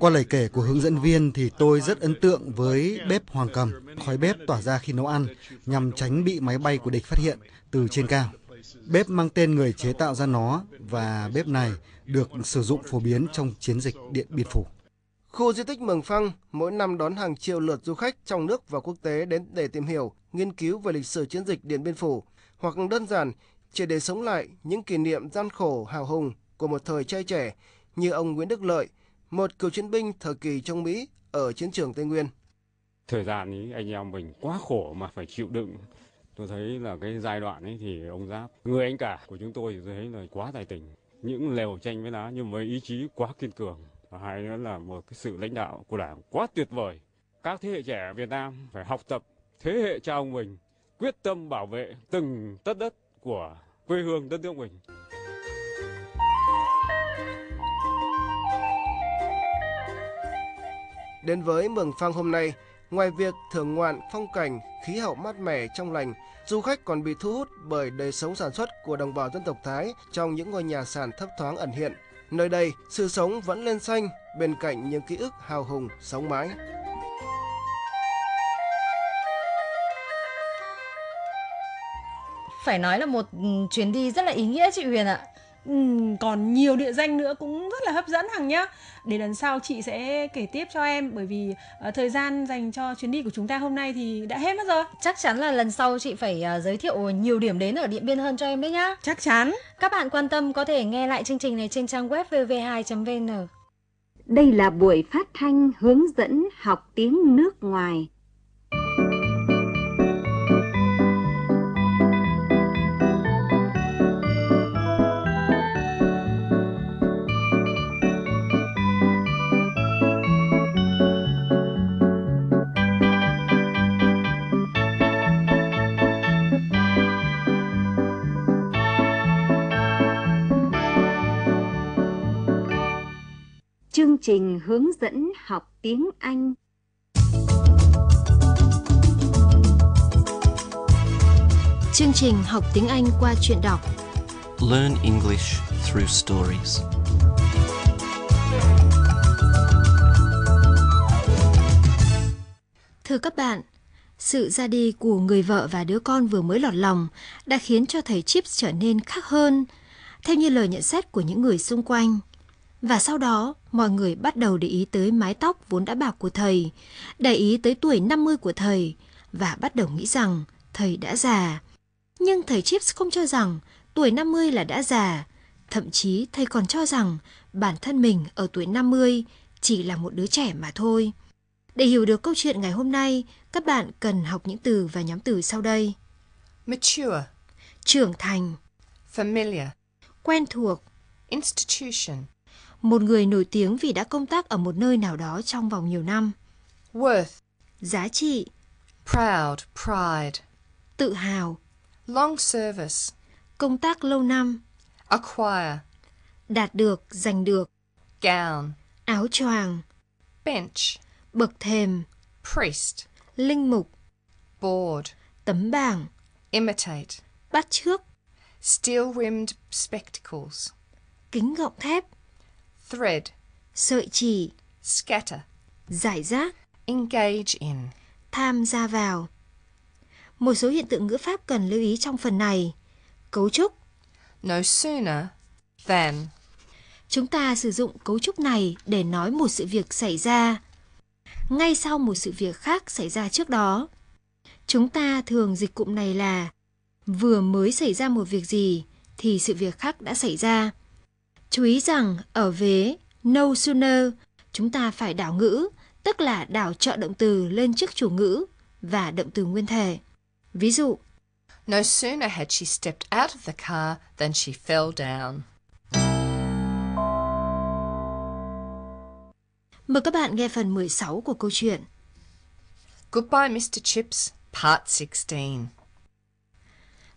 Qua lời kể của hướng dẫn viên thì tôi rất ấn tượng với bếp hoàng cầm, khói bếp tỏa ra khi nấu ăn nhằm tránh bị máy bay của địch phát hiện từ trên cao. Bếp mang tên người chế tạo ra nó và bếp này được sử dụng phổ biến trong chiến dịch Điện Biên Phủ. Khu di tích Mường Phăng mỗi năm đón hàng triệu lượt du khách trong nước và quốc tế đến để tìm hiểu, nghiên cứu về lịch sử chiến dịch Điện Biên Phủ, hoặc đơn giản chỉ để sống lại những kỷ niệm gian khổ hào hùng của một thời trai trẻ như ông Nguyễn Đức Lợi, một cựu chiến binh thời kỳ trong Mỹ ở chiến trường Tây Nguyên. Thời gian ấy anh em mình quá khổ mà phải chịu đựng. Tôi thấy là cái giai đoạn ấy thì ông Giáp, người anh cả của chúng tôi thì tôi thấy là quá tài tình. Những lều tranh với lá nhưng với ý chí quá kiên cường. Và hai nữa là một cái sự lãnh đạo của đảng quá tuyệt vời. Các thế hệ trẻ Việt Nam phải học tập thế hệ cha ông mình quyết tâm bảo vệ từng tất đất của quê hương đất nước mình. Đến với Mường phăng hôm nay, ngoài việc thưởng ngoạn phong cảnh, khí hậu mát mẻ trong lành, du khách còn bị thu hút bởi đời sống sản xuất của đồng bào dân tộc Thái trong những ngôi nhà sàn thấp thoáng ẩn hiện. Nơi đây, sự sống vẫn lên xanh bên cạnh những ký ức hào hùng sống mãi. Phải nói là một ừ, chuyến đi rất là ý nghĩa chị Huyền ạ còn nhiều địa danh nữa cũng rất là hấp dẫn Hằng nhá. Để lần sau chị sẽ kể tiếp cho em bởi vì uh, thời gian dành cho chuyến đi của chúng ta hôm nay thì đã hết mất rồi. Chắc chắn là lần sau chị phải uh, giới thiệu nhiều điểm đến ở Điện Biên hơn cho em đấy nhá. Chắc chắn. Các bạn quan tâm có thể nghe lại chương trình này trên trang web vv2.vn. Đây là buổi phát thanh hướng dẫn học tiếng nước ngoài Chương trình hướng dẫn học tiếng Anh Chương trình học tiếng Anh qua truyện đọc Learn English through stories Thưa các bạn, sự ra đi của người vợ và đứa con vừa mới lọt lòng đã khiến cho thầy Chip trở nên khác hơn, theo như lời nhận xét của những người xung quanh – và sau đó, mọi người bắt đầu để ý tới mái tóc vốn đã bạc của thầy, để ý tới tuổi 50 của thầy và bắt đầu nghĩ rằng thầy đã già. Nhưng thầy Chips không cho rằng tuổi 50 là đã già, thậm chí thầy còn cho rằng bản thân mình ở tuổi 50 chỉ là một đứa trẻ mà thôi. Để hiểu được câu chuyện ngày hôm nay, các bạn cần học những từ và nhóm từ sau đây. Mature Trưởng thành Familiar Quen thuộc Institution một người nổi tiếng vì đã công tác ở một nơi nào đó trong vòng nhiều năm. Worth, giá trị. Proud, pride, tự hào. Long service, công tác lâu năm. Acquire, đạt được, giành được. Gown, áo choàng. Bench, bậc thềm. Priest, linh mục. Board, tấm bảng. Imitate, bắt chước. Steel-rimmed spectacles, kính gọng thép thread, sợi chỉ, scatter, giải rác, engage in, tham gia vào. Một số hiện tượng ngữ pháp cần lưu ý trong phần này. Cấu trúc No sooner than Chúng ta sử dụng cấu trúc này để nói một sự việc xảy ra ngay sau một sự việc khác xảy ra trước đó. Chúng ta thường dịch cụm này là vừa mới xảy ra một việc gì thì sự việc khác đã xảy ra. Chú ý rằng ở vế no sooner chúng ta phải đảo ngữ, tức là đảo trợ động từ lên trước chủ ngữ và động từ nguyên thể. Ví dụ, No sooner had she stepped out of the car than she fell down. Mời các bạn nghe phần 16 của câu chuyện. Goodbye Mr. Chips, part 16.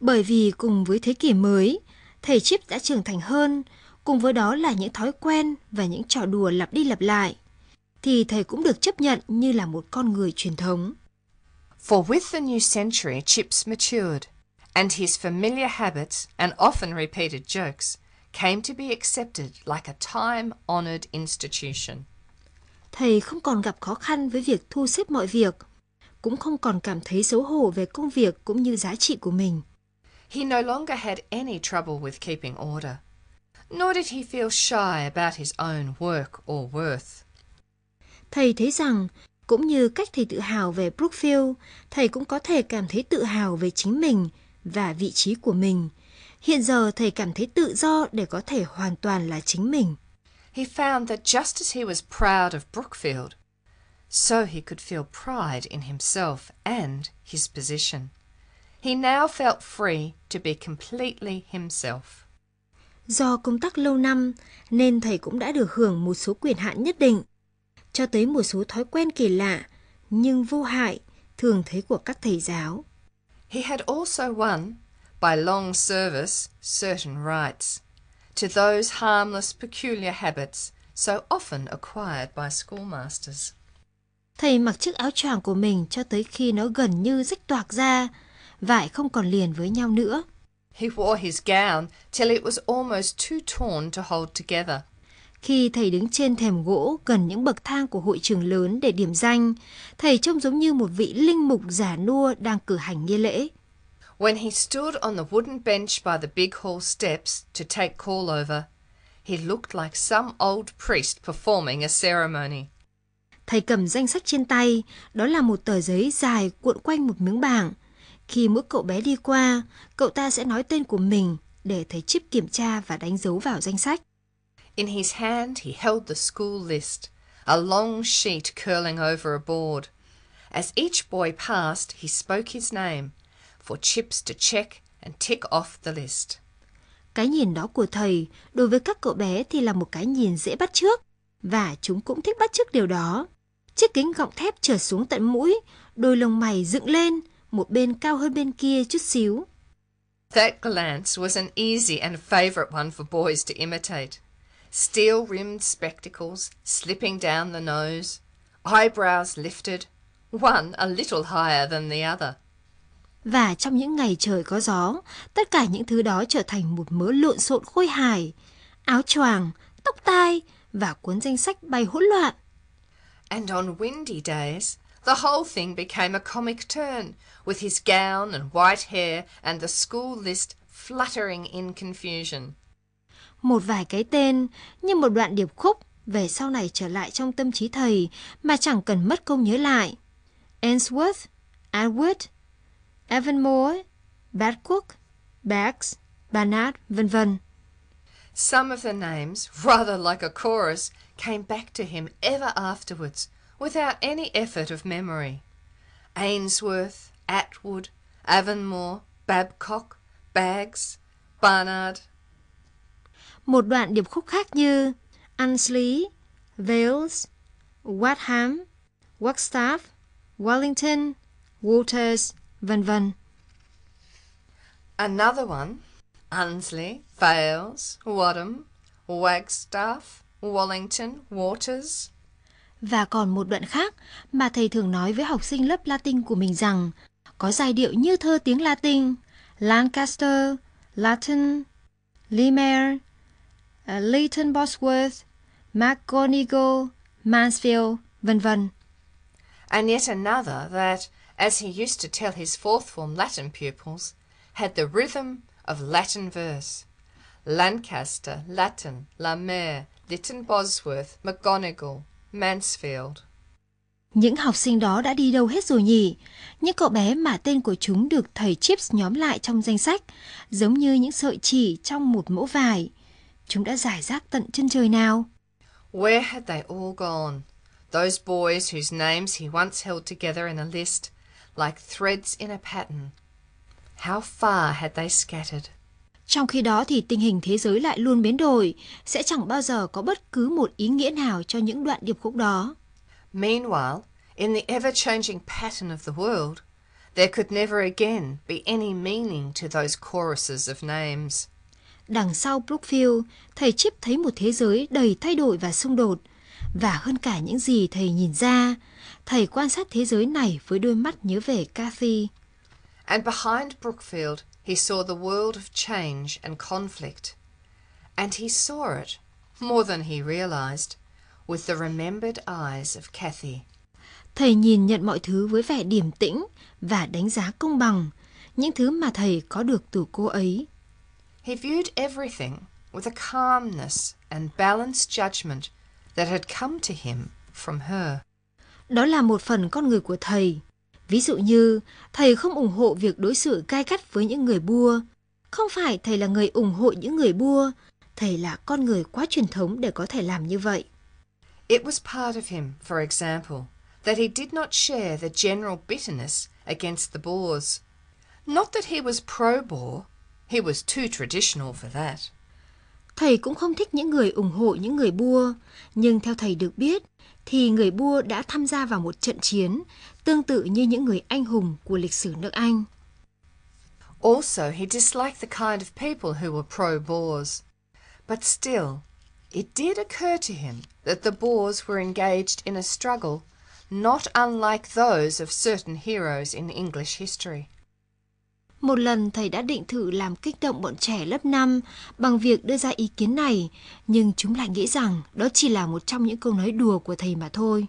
Bởi vì cùng với thế kỷ mới, thầy Chip đã trưởng thành hơn, cùng với đó là những thói quen và những trò đùa lặp đi lặp lại, thì thầy cũng được chấp nhận như là một con người truyền thống. For with the new century, Chips matured, and his familiar habits and often repeated jokes came to be accepted like a time-honored institution. Thầy không còn gặp khó khăn với việc thu xếp mọi việc, cũng không còn cảm thấy xấu hổ về công việc cũng như giá trị của mình. He no longer had any trouble with keeping order nor did he feel shy about his own work or worth. Thầy thấy rằng, cũng như cách thầy tự hào về Brookfield, thầy cũng có thể cảm thấy tự hào về chính mình và vị trí của mình. Hiện giờ thầy cảm thấy tự do để có thể hoàn toàn là chính mình. He found that just as he was proud of Brookfield, so he could feel pride in himself and his position. He now felt free to be completely himself. Do công tác lâu năm nên thầy cũng đã được hưởng một số quyền hạn nhất định, cho tới một số thói quen kỳ lạ nhưng vô hại thường thấy của các thầy giáo. He had also won, by long service, certain rights to those harmless peculiar habits so often acquired by schoolmasters. Thầy mặc chiếc áo choàng của mình cho tới khi nó gần như rách toạc ra, vải không còn liền với nhau nữa. He wore his gown till it was almost too torn to hold together. Khi thầy đứng trên thềm gỗ gần những bậc thang của hội trường lớn để điểm danh, thầy trông giống như một vị linh mục giả nua đang cử hành nghi lễ. When he stood on the wooden bench by the big hall steps to take call over, he looked like some old priest performing a ceremony. Thầy cầm danh sách trên tay, đó là một tờ giấy dài cuộn quanh một miếng bảng. Khi mỗi cậu bé đi qua, cậu ta sẽ nói tên của mình để thấy chip kiểm tra và đánh dấu vào danh sách. In his hand he held the school list, a long sheet curling over a board. As each boy passed, he spoke his name for chips to check and tick off the list. Cái nhìn đó của thầy đối với các cậu bé thì là một cái nhìn dễ bắt chước và chúng cũng thích bắt chước điều đó. Chiếc kính gọng thép trở xuống tận mũi, đôi lông mày dựng lên một bên cao hơn bên kia chút xíu. That glance was an easy and favorite one for boys to imitate. Steel-rimmed spectacles slipping down the nose, eyebrows lifted, one a little higher than the other. Và trong những ngày trời có gió, tất cả những thứ đó trở thành một mớ lộn xộn khôi hài, áo choàng, tóc tai và cuốn danh sách bay hỗn loạn. And on windy days, The whole thing became a comic turn, with his gown and white hair and the school list fluttering in confusion. Một vài cái tên như một đoạn điệp khúc về sau này trở lại trong tâm trí thầy mà chẳng cần mất công nhớ lại. Ainsworth, Edward, Avonmore, Badcock, Bax, Barnard, vân vân. Some of the names, rather like a chorus, came back to him ever afterwards, without any effort of memory. Ainsworth, Atwood, Avonmore, Babcock, Bags, Barnard. Một đoạn điệp khúc khác như Ansley, Vales, Wadham, Wagstaff, Wellington, Waters, vân vân. Another one, Ansley, Vales, Wadham, Wagstaff, Wellington, Waters. và còn một đoạn khác mà thầy thường nói với học sinh lớp Latin của mình rằng có giai điệu như thơ tiếng Latin, Lancaster, Latin, Limer, ờ, Leighton Bosworth, McGonigal, Mansfield, vân vân. And yet another that, as he used to tell his fourth form Latin pupils, had the rhythm of Latin verse. Lancaster, Latin, La Mare, Lytton Bosworth, McGonigal, Mansfield. Những học sinh đó đã đi đâu hết rồi nhỉ? Những cậu bé mà tên của chúng được thầy Chips nhóm lại trong danh sách, giống như những sợi chỉ trong một mẫu vải. Chúng đã giải rác tận chân trời nào? Where had they all gone? Those boys whose names he once held together in a list, like threads in a pattern. How far had they scattered? Trong khi đó thì tình hình thế giới lại luôn biến đổi, sẽ chẳng bao giờ có bất cứ một ý nghĩa nào cho những đoạn điệp khúc đó. Meanwhile, in the ever-changing pattern of the world, there could never again be any meaning to those choruses of names. Đằng sau Brookfield, thầy Chip thấy một thế giới đầy thay đổi và xung đột, và hơn cả những gì thầy nhìn ra, thầy quan sát thế giới này với đôi mắt nhớ về Cathy. And behind Brookfield He saw the world of change and conflict. And he saw it, more than he realized, with the remembered eyes of Kathy. Thầy nhìn nhận mọi thứ với vẻ điềm tĩnh và đánh giá công bằng, những thứ mà thầy có được từ cô ấy. He viewed everything with a calmness and balanced judgment that had come to him from her. Đó là một phần con người của thầy, Ví dụ như, thầy không ủng hộ việc đối xử cay cắt với những người bua. Không phải thầy là người ủng hộ những người bua, thầy là con người quá truyền thống để có thể làm như vậy. It was part of him, for example, that he did not share the general bitterness against the Boers. Not that he was pro-Boer, he was too traditional for that. Thầy cũng không thích những người ủng hộ những người bua, nhưng theo thầy được biết, thì người Bua đã tham gia vào một trận chiến tương tự như những người anh hùng của lịch sử nước Anh. Also, he disliked the kind of people who were pro-Boers. But still, it did occur to him that the Boers were engaged in a struggle not unlike those of certain heroes in English history. Một lần thầy đã định thử làm kích động bọn trẻ lớp 5 bằng việc đưa ra ý kiến này, nhưng chúng lại nghĩ rằng đó chỉ là một trong những câu nói đùa của thầy mà thôi.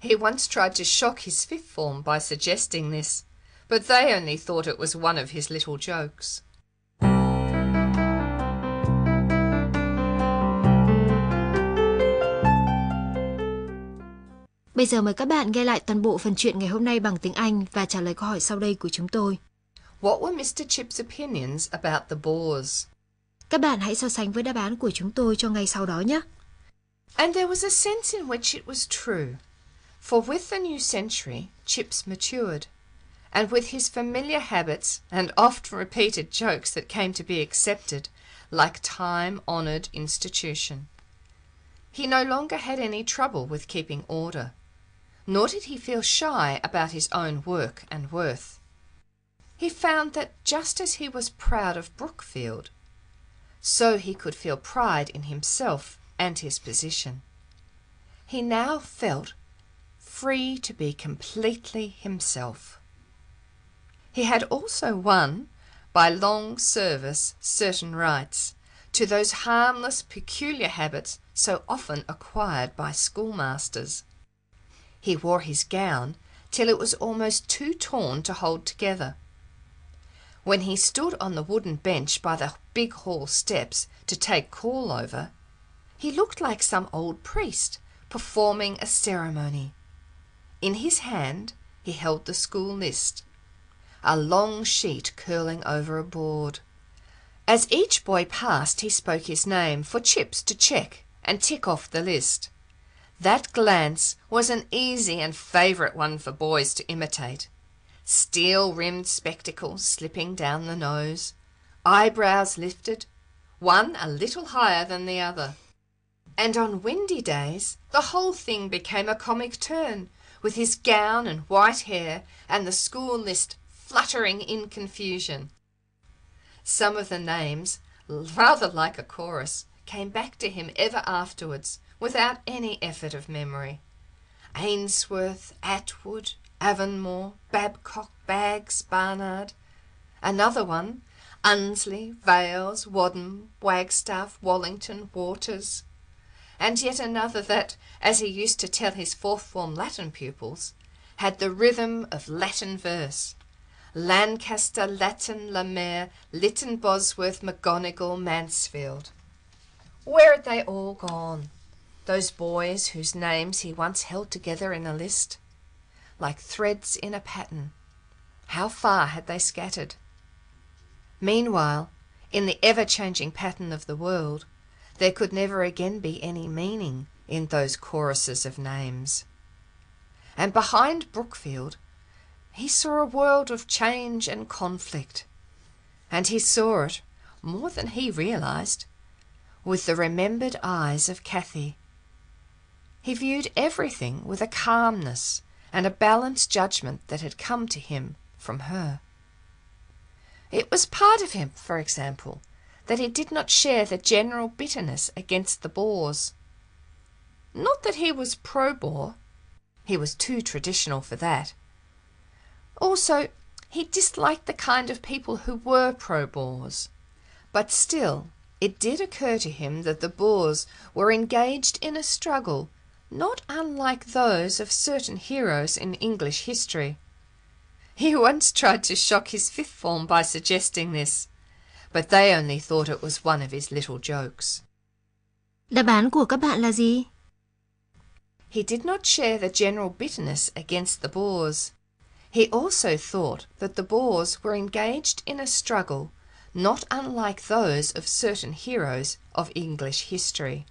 He once tried to shock his fifth form by suggesting this, but they only thought it was one of his little jokes. Bây giờ mời các bạn nghe lại toàn bộ phần chuyện ngày hôm nay bằng tiếng Anh và trả lời câu hỏi sau đây của chúng tôi. What were Mr. Chip's opinions about the Boers? Các bạn hãy so sánh với đáp án của chúng tôi cho ngay sau đó nhé. And there was a sense in which it was true. For with the new century, Chips matured. And with his familiar habits and oft repeated jokes that came to be accepted, like time honoured institution. He no longer had any trouble with keeping order, nor did he feel shy about his own work and worth he found that just as he was proud of Brookfield, so he could feel pride in himself and his position. He now felt free to be completely himself. He had also won, by long service, certain rights to those harmless, peculiar habits so often acquired by schoolmasters. He wore his gown till it was almost too torn to hold together. When he stood on the wooden bench by the big hall steps to take call over, he looked like some old priest performing a ceremony. In his hand he held the school list, a long sheet curling over a board. As each boy passed he spoke his name for Chips to check and tick off the list. That glance was an easy and favourite one for boys to imitate steel rimmed spectacles slipping down the nose, eyebrows lifted, one a little higher than the other. And on windy days the whole thing became a comic turn, with his gown and white hair and the school list fluttering in confusion. Some of the names, rather like a chorus, came back to him ever afterwards, without any effort of memory. Ainsworth, Atwood, Avonmore, Babcock, Baggs, Barnard. Another one, Unsley, Vales, Wadham, Wagstaff, Wallington, Waters. And yet another that, as he used to tell his fourth form Latin pupils, had the rhythm of Latin verse. Lancaster, Latin, La Mare, Lytton, Bosworth, McGonagall, Mansfield. Where had they all gone? Those boys whose names he once held together in a list, like threads in a pattern. How far had they scattered? Meanwhile, in the ever changing pattern of the world, there could never again be any meaning in those choruses of names. And behind Brookfield, he saw a world of change and conflict. And he saw it, more than he realized, with the remembered eyes of Kathy. He viewed everything with a calmness and a balanced judgment that had come to him from her. It was part of him, for example, that he did not share the general bitterness against the Boers. Not that he was pro Boer, he was too traditional for that. Also, he disliked the kind of people who were pro Boers. But still, it did occur to him that the Boers were engaged in a struggle not unlike those of certain heroes in English history. He once tried to shock his fifth form by suggesting this, but they only thought it was one of his little jokes. Đáp án của các bạn là gì? He did not share the general bitterness against the Boers. He also thought that the Boers were engaged in a struggle not unlike those of certain heroes of English history.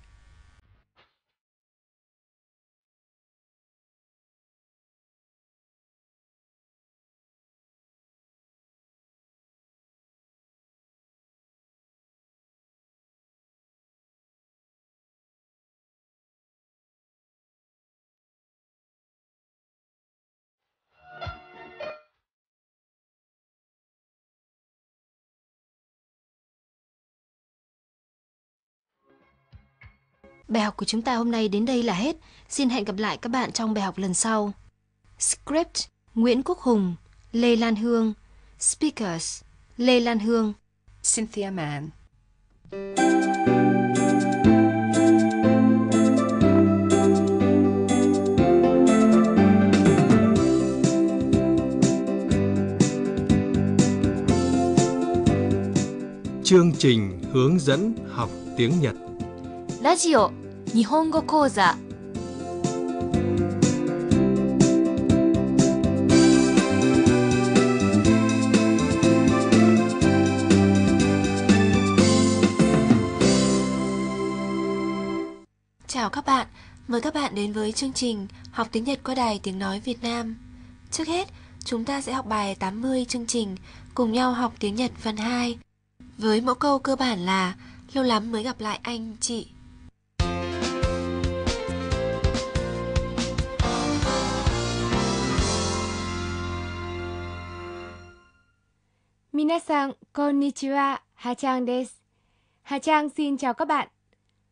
Bài học của chúng ta hôm nay đến đây là hết. Xin hẹn gặp lại các bạn trong bài học lần sau. Script Nguyễn Quốc Hùng, Lê Lan Hương, Speakers Lê Lan Hương, Cynthia Mann. Chương trình hướng dẫn học tiếng Nhật. Radio 日本語講座 Chào các bạn, mời các bạn đến với chương trình Học tiếng Nhật qua Đài Tiếng Nói Việt Nam. Trước hết, chúng ta sẽ học bài 80 chương trình Cùng nhau học tiếng Nhật phần 2 Với mẫu câu cơ bản là Lâu lắm mới gặp lại anh, chị Minasan konnichiwa, Hà Trang des. Hà Trang xin chào các bạn.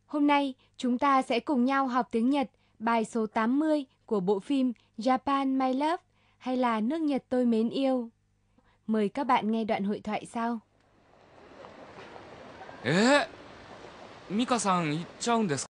Hôm nay chúng ta sẽ cùng nhau học tiếng Nhật bài số 80 của bộ phim Japan My Love hay là Nước Nhật tôi mến yêu. Mời các bạn nghe đoạn hội thoại sau. Ê, Mika-san 行っちゃうんです